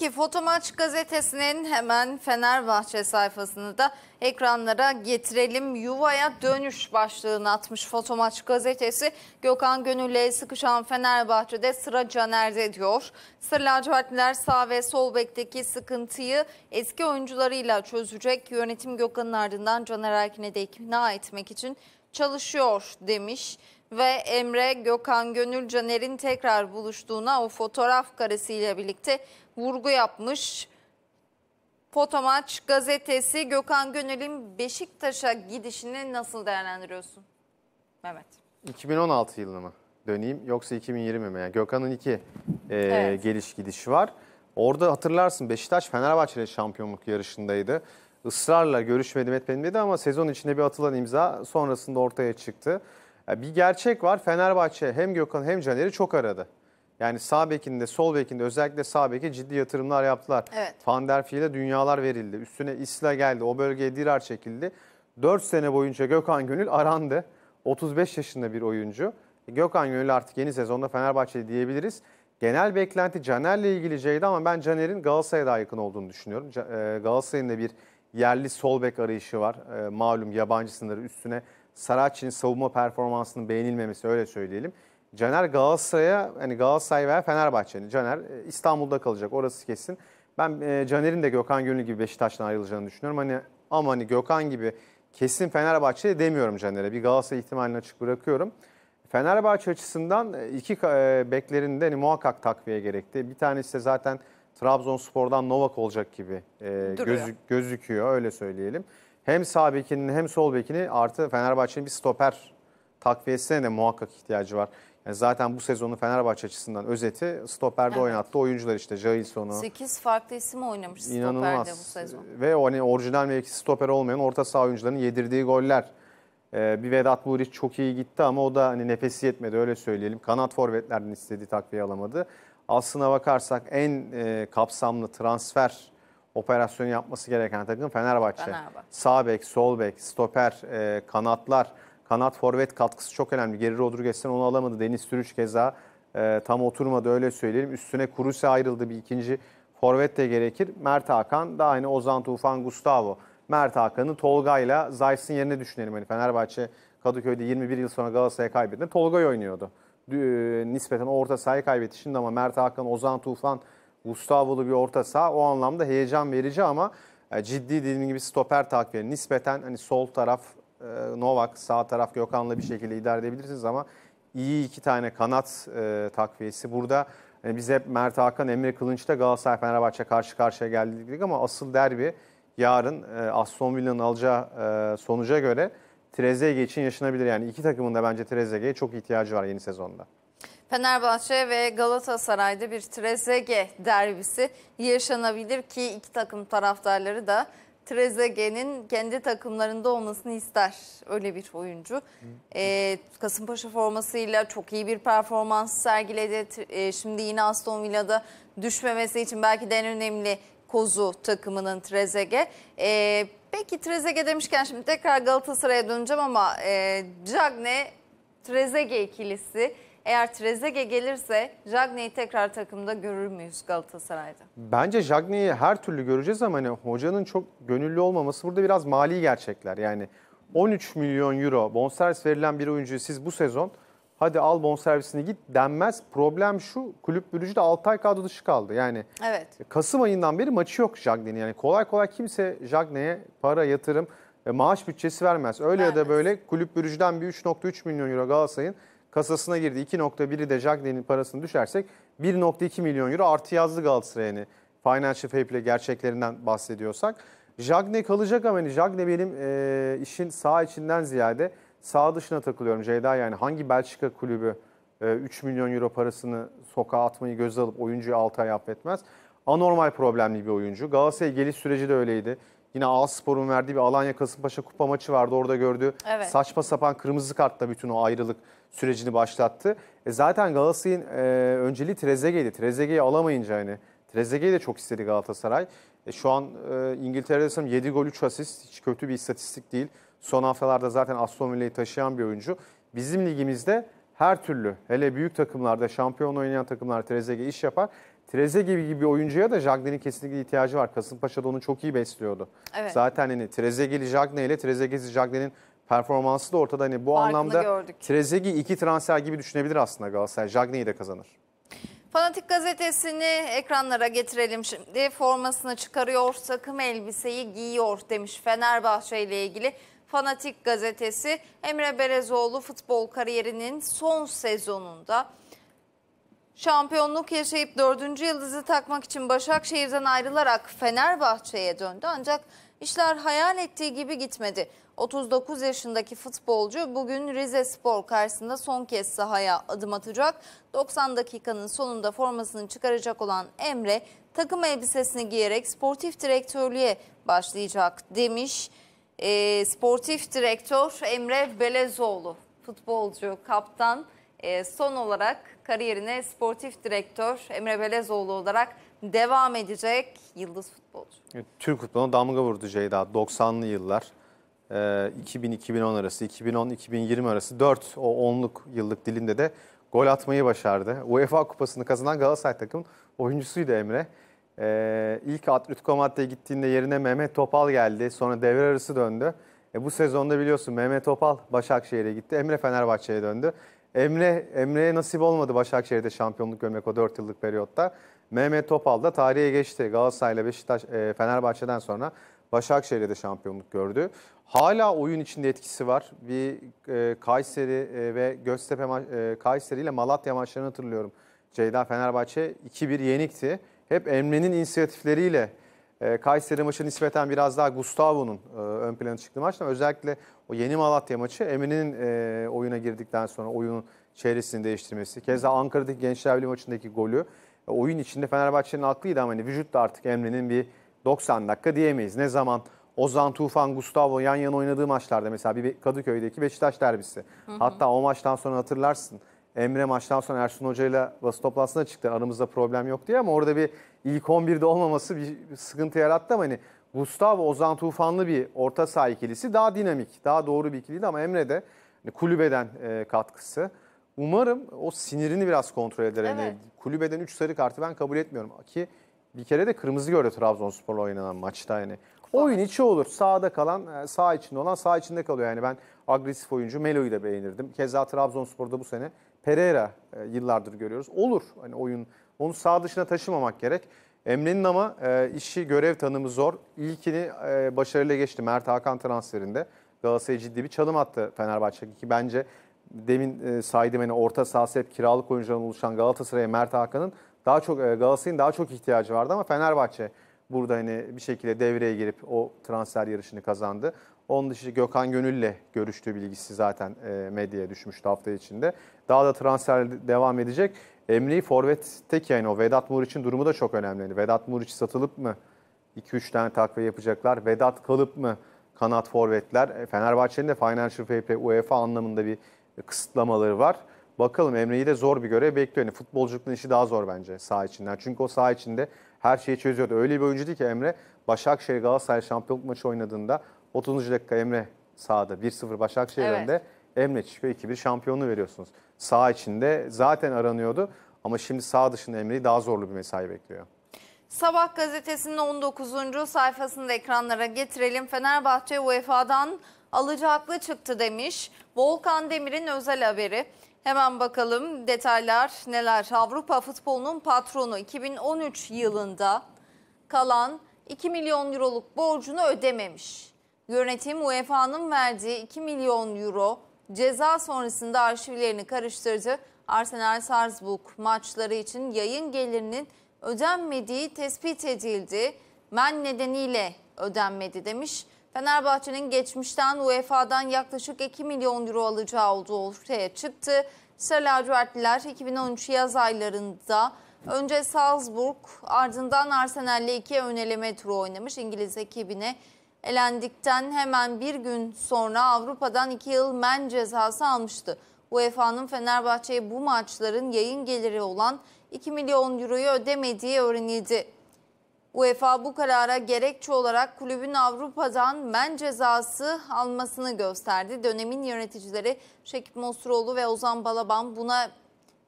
Peki Fotomaç gazetesinin hemen Fenerbahçe sayfasını da ekranlara getirelim. Yuvaya dönüş başlığını atmış Fotomaç gazetesi. Gökhan Gönülle sıkışan Fenerbahçe'de sıra Caner'de diyor. Sarı lacivertliler sağ ve sol bekteki sıkıntıyı eski oyuncularıyla çözecek. Yönetim Gökhan'ın ardından Caner Erkin'e de ikna etmek için çalışıyor demiş ve Emre Gökhan Gönül Caner'in tekrar buluştuğuna o fotoğraf karesiyle birlikte vurgu yapmış. Fotomaç gazetesi Gökhan Gönül'ün Beşiktaş'a gidişini nasıl değerlendiriyorsun? Mehmet. 2016 yılına mı döneyim yoksa 2020 mi? Yani Gökhan'ın iki e, evet. geliş gidişi var. Orada hatırlarsın Beşiktaş Fenerbahçe şampiyonluk yarışındaydı. Israrla görüşmedim etmedim dedi ama sezon içinde bir atılan imza sonrasında ortaya çıktı. bir gerçek var Fenerbahçe hem Gökhan hem Caner'i çok aradı. Yani sağ bekinde, sol bekinde özellikle sağ beke ciddi yatırımlar yaptılar. Evet. Van der Fiel'e dünyalar verildi. Üstüne İsla geldi. O bölgeye Dirar çekildi. 4 sene boyunca Gökhan Gönül arandı. 35 yaşında bir oyuncu. Gökhan Gönül artık yeni sezonda Fenerbahçe'de diyebiliriz. Genel beklenti Caner'le ilgiliceydi ama ben Caner'in Galatasaray'a daha yakın olduğunu düşünüyorum. E, Galatasaray'ın da bir yerli sol bek arayışı var. E, malum yabancı sınırı üstüne Saraç'ın savunma performansının beğenilmemesi öyle söyleyelim. Caner Galatasaray'a hani Galatasaray veya Fenerbahçe'nin Caner e, İstanbul'da kalacak orası kesin. Ben e, Caner'in de Gökhan Gönül gibi Beşiktaş'tan ayrılacağını düşünüyorum. Hani ama hani Gökhan gibi kesin Fenerbahçe demiyorum Caner'e. Bir Galatasaray ihtimalini açık bırakıyorum. Fenerbahçe açısından e, iki e, beklerinde hani muhakkak takviye gerekti. Bir tanesi de zaten Trabzonspor'dan Novak olacak gibi e, gözü, gözüküyor öyle söyleyelim. Hem sağ bekinin hem sol bekini artı Fenerbahçe'nin bir stoper takviyesine de muhakkak ihtiyacı var. Yani zaten bu sezonun Fenerbahçe açısından özeti stoperde evet. oynattı oyuncular işte Jailson'u. 8 farklı isim oynamış İnanılmaz. stoperde bu sezon. Ve o hani orijinal mevkisi stoper olmayan orta saha oyuncuların yedirdiği goller. Ee, bir Vedat Buric çok iyi gitti ama o da hani nefesi yetmedi öyle söyleyelim. Kanat forvetlerden istediği takviye alamadı. Aslına bakarsak en e, kapsamlı transfer operasyonu yapması gereken takım Fenerbahçe. Fenerbahçe. Sağ bek, sol bek, stoper, e, kanatlar Kanat forvet katkısı çok önemli. Geri Rodriguez'den onu alamadı. Deniz Türüç keza e, tam oturmadı öyle söyleyelim. Üstüne Kuruse ayrıldı bir ikinci forvet de gerekir. Mert Hakan da aynı Ozan Tufan Gustavo. Mert Hakan'ı Tolga'yla Zayt'sin yerine düşünelim. Hani Fenerbahçe Kadıköy'de 21 yıl sonra Galatasaray'a kaybetti. Tolga'yı oynuyordu. E, nispeten orta sahayı kaybetti. Şimdi ama Mert Hakan, Ozan Tufan, Gustavo'lu bir orta saha o anlamda heyecan verici ama e, ciddi dediğim gibi stoper takviye nispeten hani sol taraf ee, Novak sağ taraf Gökhan'la bir şekilde idare edebilirsiniz ama iyi iki tane kanat e, takviyesi burada. Yani biz hep Mert Hakan, Emre Kılınç'ta Galatasaray Fenerbahçe karşı karşıya geldik ama asıl derbi yarın e, Aston Villa'nın alacağı e, sonuca göre Trezeguet için yaşanabilir. Yani iki takımın da bence Trezeguet'e çok ihtiyacı var yeni sezonda. Fenerbahçe ve Galatasaray'da bir Trezeguet derbisi yaşanabilir ki iki takım taraftarları da Trezeguet'in kendi takımlarında olmasını ister. Öyle bir oyuncu. Ee, Kasımpaşa formasıyla çok iyi bir performans sergiledi. Ee, şimdi yine Aston Villa'da düşmemesi için belki de en önemli kozu takımının Trezeguet. Ee, peki Trezeguet demişken şimdi tekrar Galatasaray'a döneceğim ama e, Cagne Trezeguet ikilisi eğer Trezege gelirse Cagney'i tekrar takımda görür müyüz Galatasaray'da? Bence Cagney'i her türlü göreceğiz ama hani hocanın çok gönüllü olmaması burada biraz mali gerçekler. Yani 13 milyon euro bonservis verilen bir oyuncuyu siz bu sezon hadi al bonservisini git denmez. Problem şu kulüp bürücü de 6 ay kadro dışı kaldı. Yani evet. Kasım ayından beri maçı yok Cagney'in. Yani kolay kolay kimse Cagney'e para yatırım e, maaş bütçesi vermez. Öyle vermez. ya da böyle kulüp bürücüden bir 3.3 milyon euro Galatasaray'ın kasasına girdi. 2.1'i de Jagden'in parasını düşersek 1.2 milyon euro artı yazdı Galatasaray'ın yani financial fair play gerçeklerinden bahsediyorsak. Jagne kalacak ama hani Jagne benim e, işin sağ içinden ziyade sağ dışına takılıyorum Ceyda yani hangi Belçika kulübü e, 3 milyon euro parasını sokağa atmayı göz alıp oyuncuyu 6 ay affetmez. Anormal problemli bir oyuncu. Galatasaray geliş süreci de öyleydi. Yine A Spor'un verdiği bir Alanya Kasımpaşa kupa maçı vardı. Orada gördü evet. saçma sapan kırmızı kartla bütün o ayrılık sürecini başlattı. E zaten Galatasaray'ın e, önceliği Trezeguet'ti. Trezeguet'i alamayınca hani Trezeguet'i de çok istedi Galatasaray. E, şu an e, İngiltere'de sanırım 7 gol 3 asist hiç kötü bir istatistik değil. Son haftalarda zaten Aston Villa'yı taşıyan bir oyuncu. Bizim ligimizde her türlü hele büyük takımlarda şampiyon oynayan takımlar Trezeguet iş yapar. Treze gibi bir oyuncuya da Jagne'nin kesinlikle ihtiyacı var. Kasımpaşa'da onu çok iyi besliyordu. Evet. Zaten hani Trezeguet'li Jagne ile Trezeguet'siz Jagne'nin performansı da ortada. Hani bu Farkını anlamda gördük. Trezegi iki transfer gibi düşünebilir aslında Galatasaray. Jagne'yi de kazanır. Fanatik gazetesini ekranlara getirelim şimdi. Formasını çıkarıyor, takım elbiseyi giyiyor demiş Fenerbahçe ile ilgili. Fanatik gazetesi Emre Berezoğlu futbol kariyerinin son sezonunda şampiyonluk yaşayıp dördüncü yıldızı takmak için Başakşehir'den ayrılarak Fenerbahçe'ye döndü. Ancak İşler hayal ettiği gibi gitmedi. 39 yaşındaki futbolcu bugün Rize Spor karşısında son kez sahaya adım atacak. 90 dakikanın sonunda formasını çıkaracak olan Emre takım elbisesini giyerek sportif direktörlüğe başlayacak demiş. E, sportif direktör Emre Belezoğlu futbolcu, kaptan e, son olarak kariyerine sportif direktör Emre Belezoğlu olarak devam edecek yıldız futbolcu. Türk futboluna damga vurdu Ceyda 90'lı yıllar. 2000-2010 ee, arası, 2010-2020 arası 4 o 10'luk yıllık dilinde de gol atmayı başardı. UEFA Kupası'nı kazanan Galatasaray takımın oyuncusuydu Emre. Ee, ilk Atletico Madrid'e gittiğinde yerine Mehmet Topal geldi. Sonra devre arası döndü. E, bu sezonda biliyorsun Mehmet Topal Başakşehir'e gitti. Emre Fenerbahçe'ye döndü. Emre Emre'ye nasip olmadı Başakşehir'de şampiyonluk görmek o 4 yıllık periyotta. Mehmet Topal da tarihe geçti. Galatasaray'la Beşiktaş, e, Fenerbahçe'den sonra Başakşehir'de de şampiyonluk gördü. Hala oyun içinde etkisi var. Bir e, Kayseri e, ve Göztepe e, Kayseri ile Malatya maçlarını hatırlıyorum. Ceyda Fenerbahçe 2-1 yenikti. Hep Emre'nin inisiyatifleriyle e, Kayseri maçı nispeten biraz daha Gustavo'nun e, ön plana çıktığı maçta. Özellikle o yeni Malatya maçı Emre'nin e, oyuna girdikten sonra oyunun çevresini değiştirmesi. Keza Ankara'daki Gençler Birliği maçındaki golü oyun içinde Fenerbahçe'nin haklıydı ama hani vücut da artık Emre'nin bir 90 dakika diyemeyiz. Ne zaman Ozan, Tufan, Gustavo yan yana oynadığı maçlarda mesela bir Kadıköy'deki Beşiktaş derbisi. Hı hı. Hatta o maçtan sonra hatırlarsın. Emre maçtan sonra Ersun Hoca ile basın toplantısına çıktı. Aramızda problem yok diye ama orada bir ilk 11'de olmaması bir sıkıntı yarattı ama hani Gustavo Ozan Tufanlı bir orta saha ikilisi daha dinamik, daha doğru bir ikiliydi ama Emre de hani kulübeden e, katkısı. Umarım o sinirini biraz kontrol eder. Hani evet. Yani kulübeden 3 sarı kartı ben kabul etmiyorum. Ki bir kere de kırmızı gördü Trabzonspor'la oynanan maçta yani. Oyun içi olur. Sağda kalan, e, sağ içinde olan sağ içinde kalıyor. Yani ben agresif oyuncu Melo'yu da beğenirdim. Keza Trabzonspor'da bu sene Pereira e, yıllardır görüyoruz. Olur hani oyun. Onu sağ dışına taşımamak gerek. Emre'nin ama e, işi, görev tanımı zor. İlkini e, başarıyla geçti Mert Hakan transferinde. Galatasaray ciddi bir çalım attı Fenerbahçe ki bence demin e, saydım hani orta saha hep kiralık oyuncuların oluşan Galatasaray'a Mert Hakan'ın daha çok e, Galatasaray'ın daha çok ihtiyacı vardı ama Fenerbahçe burada hani bir şekilde devreye girip o transfer yarışını kazandı. Onun dışı Gökhan Gönül'le görüştüğü bilgisi zaten e, medyaya düşmüştü hafta içinde. Daha da transfer devam edecek. Emri Forvet'teki yani o Vedat Muriç'in durumu da çok önemli. Hani Vedat Muriç satılıp mı 2-3 tane takviye yapacaklar? Vedat kalıp mı kanat forvetler? E, Fenerbahçe'nin de Financial Fair UEFA anlamında bir e, kısıtlamaları var. Bakalım Emre'yi de zor bir görev bekliyor. Yani futbolculuktan işi daha zor bence sağ içinden. Çünkü o sağ içinde her şeyi çözüyordu. Öyle bir oyuncu değil ki Emre. Başakşehir Galatasaray şampiyonluk maçı oynadığında 30. dakika Emre sağda 1-0 Başakşehir evet. Emre çıkıyor 2-1 şampiyonluğu veriyorsunuz. Sağ içinde zaten aranıyordu ama şimdi sağ dışında Emre'yi daha zorlu bir mesai bekliyor. Sabah gazetesinin 19. sayfasını da ekranlara getirelim. Fenerbahçe UEFA'dan alacaklı çıktı demiş. Volkan Demir'in özel haberi. Hemen bakalım detaylar neler. Avrupa futbolunun patronu 2013 yılında kalan 2 milyon euroluk borcunu ödememiş. Yönetim UEFA'nın verdiği 2 milyon euro ceza sonrasında arşivlerini karıştırdı. Arsenal Salzburg maçları için yayın gelirinin ödenmediği tespit edildi. Men nedeniyle ödenmedi demiş. Fenerbahçe'nin geçmişten UEFA'dan yaklaşık 2 milyon euro alacağı olduğu ortaya çıktı. Sarı lacivertliler 2013 yaz aylarında önce Salzburg ardından Arsenal'le iki öneleme turu oynamış İngiliz ekibine. Elendikten hemen bir gün sonra Avrupa'dan 2 yıl men cezası almıştı. UEFA'nın Fenerbahçe'ye bu maçların yayın geliri olan 2 milyon euroyu ödemediği öğrenildi. UEFA bu karara gerekçe olarak kulübün Avrupa'dan men cezası almasını gösterdi. Dönemin yöneticileri Şekip Mosturoğlu ve Ozan Balaban buna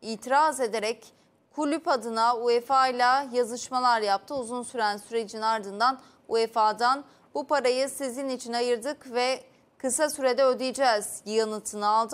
itiraz ederek kulüp adına UEFA ile yazışmalar yaptı. Uzun süren sürecin ardından UEFA'dan bu parayı sizin için ayırdık ve kısa sürede ödeyeceğiz yanıtını aldı.